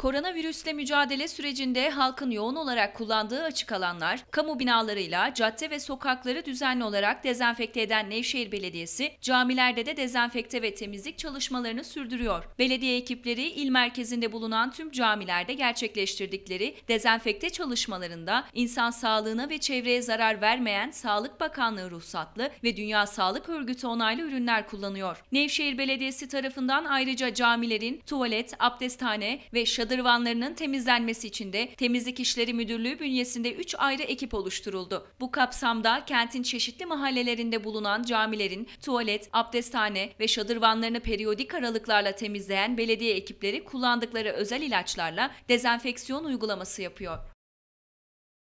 Koronavirüsle mücadele sürecinde halkın yoğun olarak kullandığı açık alanlar, kamu binalarıyla cadde ve sokakları düzenli olarak dezenfekte eden Nevşehir Belediyesi, camilerde de dezenfekte ve temizlik çalışmalarını sürdürüyor. Belediye ekipleri il merkezinde bulunan tüm camilerde gerçekleştirdikleri dezenfekte çalışmalarında insan sağlığına ve çevreye zarar vermeyen Sağlık Bakanlığı ruhsatlı ve Dünya Sağlık Örgütü onaylı ürünler kullanıyor. Nevşehir Belediyesi tarafından ayrıca camilerin tuvalet, abdesthane ve şadır şadırvanlarının temizlenmesi için de Temizlik İşleri Müdürlüğü bünyesinde 3 ayrı ekip oluşturuldu. Bu kapsamda kentin çeşitli mahallelerinde bulunan camilerin tuvalet, abdesthane ve şadırvanlarını periyodik aralıklarla temizleyen belediye ekipleri kullandıkları özel ilaçlarla dezenfeksiyon uygulaması yapıyor.